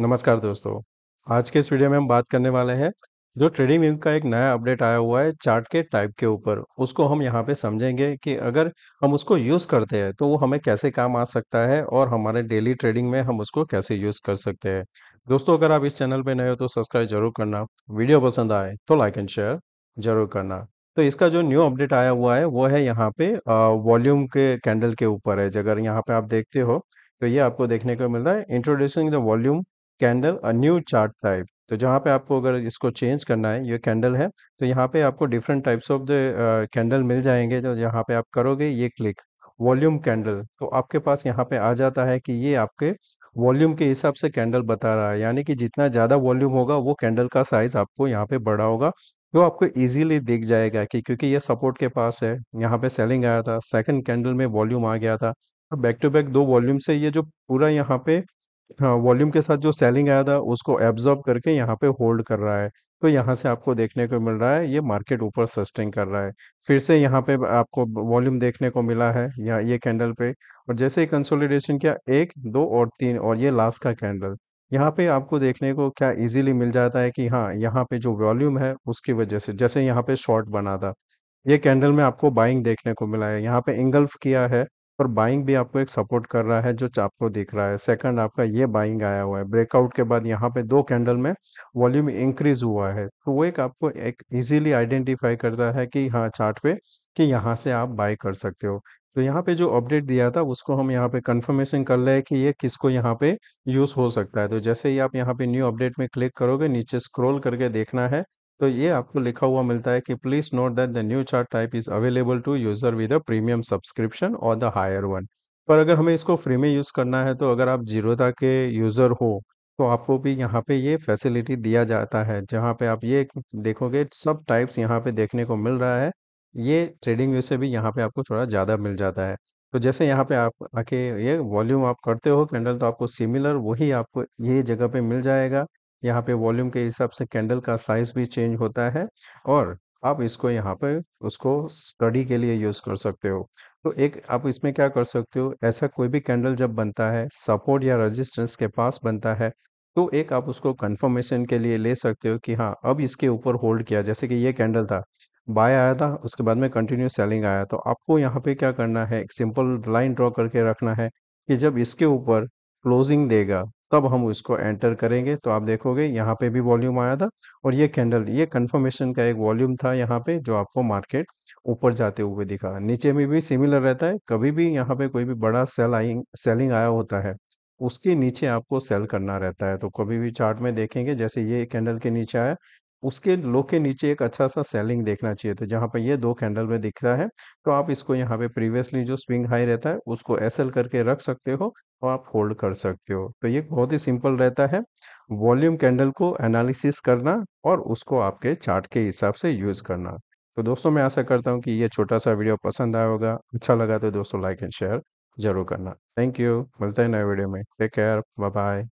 नमस्कार दोस्तों आज के इस वीडियो में हम बात करने वाले हैं जो ट्रेडिंग व्यू का एक नया अपडेट आया हुआ है चार्ट के टाइप के ऊपर उसको हम यहाँ पे समझेंगे कि अगर हम उसको यूज़ करते हैं तो वो हमें कैसे काम आ सकता है और हमारे डेली ट्रेडिंग में हम उसको कैसे यूज़ कर सकते हैं दोस्तों अगर आप इस चैनल पर नए हो तो सब्सक्राइब जरूर करना वीडियो पसंद आए तो लाइक एंड शेयर जरूर करना तो इसका जो न्यू अपडेट आया हुआ है वो है यहाँ पे वॉल्यूम के कैंडल के ऊपर है अगर यहाँ पे आप देखते हो तो ये आपको देखने को मिल रहा है introducing the volume candle a new chart type तो जहाँ पे आपको अगर इसको चेंज करना है ये कैंडल है तो यहाँ पे आपको different types of the candle मिल जाएंगे जो यहाँ पे आप करोगे ये क्लिक वॉल्यूम कैंडल तो आपके पास यहाँ पे आ जाता है कि ये आपके वॉल्यूम के हिसाब से कैंडल बता रहा है यानी कि जितना ज़्यादा वॉल्यूम होगा वो कैंडल का साइज आपको यहाँ पे बड़ा होगा जो आपको इजीली दिख जाएगा कि क्योंकि ये सपोर्ट के पास है यहाँ पे सेलिंग आया था सेकंड कैंडल में वॉल्यूम आ गया था बैक टू बैक दो वॉल्यूम से ये जो पूरा यहाँ पे हाँ, वॉल्यूम के साथ जो सेलिंग आया था उसको एब्जॉर्ब करके यहाँ पे होल्ड कर रहा है तो यहाँ से आपको देखने को मिल रहा है ये मार्केट ऊपर सस्टेन कर रहा है फिर से यहाँ पे आपको वॉल्यूम देखने को मिला है यहाँ ये कैंडल पे और जैसे ही कंसोलिडेशन किया एक दो और तीन और ये लास्ट का कैंडल यहाँ पे आपको देखने को क्या इजीली मिल जाता है कि हाँ यहाँ पे जो वॉल्यूम है उसकी वजह से जैसे यहाँ पे शॉर्ट बना था ये कैंडल में आपको बाइंग देखने को मिला है यहाँ पे इंगल्फ किया है और बाइंग भी आपको एक सपोर्ट कर रहा है जो आपको दिख रहा है सेकंड आपका ये बाइंग आया हुआ है ब्रेकआउट के बाद यहाँ पे दो कैंडल में वॉल्यूम इंक्रीज हुआ है तो वो एक आपको एक इजीली आइडेंटिफाई करता है कि हाँ चार्ट पे कि यहाँ से आप बाय कर सकते हो तो यहाँ पे जो अपडेट दिया था उसको हम यहाँ पे कंफर्मेशन कर रहे हैं कि ये किसको यहाँ पे यूज़ हो सकता है तो जैसे ही आप यहाँ पे न्यू अपडेट में क्लिक करोगे नीचे स्क्रॉल करके देखना है तो ये आपको लिखा हुआ मिलता है कि please note that the new chart type is available to user with a premium subscription और द हायर वन पर अगर हमें इसको फ्री में यूज़ करना है तो अगर आप जीरो के यूज़र हो तो आपको भी यहाँ पे ये फैसिलिटी दिया जाता है जहाँ पे आप ये देखोगे सब टाइप्स यहाँ पे देखने को मिल रहा है ये ट्रेडिंग व्यू से भी यहाँ पे आपको थोड़ा ज़्यादा मिल जाता है तो जैसे यहाँ पे आप आके ये वॉल्यूम आप करते हो कैंडल तो आपको सिमिलर वही आपको ये जगह पे मिल जाएगा यहाँ पे वॉल्यूम के हिसाब से कैंडल का साइज भी चेंज होता है और आप इसको यहाँ पर उसको स्टडी के लिए यूज़ कर सकते हो तो एक आप इसमें क्या कर सकते हो ऐसा कोई भी कैंडल जब बनता है सपोर्ट या रेजिस्टेंस के पास बनता है तो एक आप उसको कंफर्मेशन के लिए ले सकते हो कि हाँ अब इसके ऊपर होल्ड किया जैसे कि ये कैंडल था बाय आया था उसके बाद में कंटिन्यू सेलिंग आया तो आपको यहाँ पे क्या करना है एक सिंपल लाइन ड्रॉ करके रखना है कि जब इसके ऊपर क्लोजिंग देगा तब हम उसको एंटर करेंगे तो आप देखोगे यहाँ पे भी वॉल्यूम आया था और ये कैंडल ये कंफर्मेशन का एक वॉल्यूम था यहाँ पे जो आपको मार्केट ऊपर जाते हुए दिखा नीचे में भी सिमिलर रहता है कभी भी यहाँ पे कोई भी बड़ा सेल आई सेलिंग आया होता है उसके नीचे आपको सेल करना रहता है तो कभी भी चार्ट में देखेंगे जैसे ये कैंडल के नीचे आया उसके लो के नीचे एक अच्छा सा सेलिंग देखना चाहिए तो जहाँ पर ये दो कैंडल में दिख रहा है तो आप इसको यहाँ पे प्रीवियसली जो स्विंग हाई रहता है उसको एसएल करके रख सकते हो और आप होल्ड कर सकते हो तो ये बहुत ही सिंपल रहता है वॉल्यूम कैंडल को एनालिसिस करना और उसको आपके चार्ट के हिसाब से यूज़ करना तो दोस्तों मैं आशा करता हूँ कि ये छोटा सा वीडियो पसंद आया होगा अच्छा लगा तो दोस्तों लाइक एंड शेयर जरूर करना थैंक यू मिलते हैं नए वीडियो में टेक केयर बाय बाय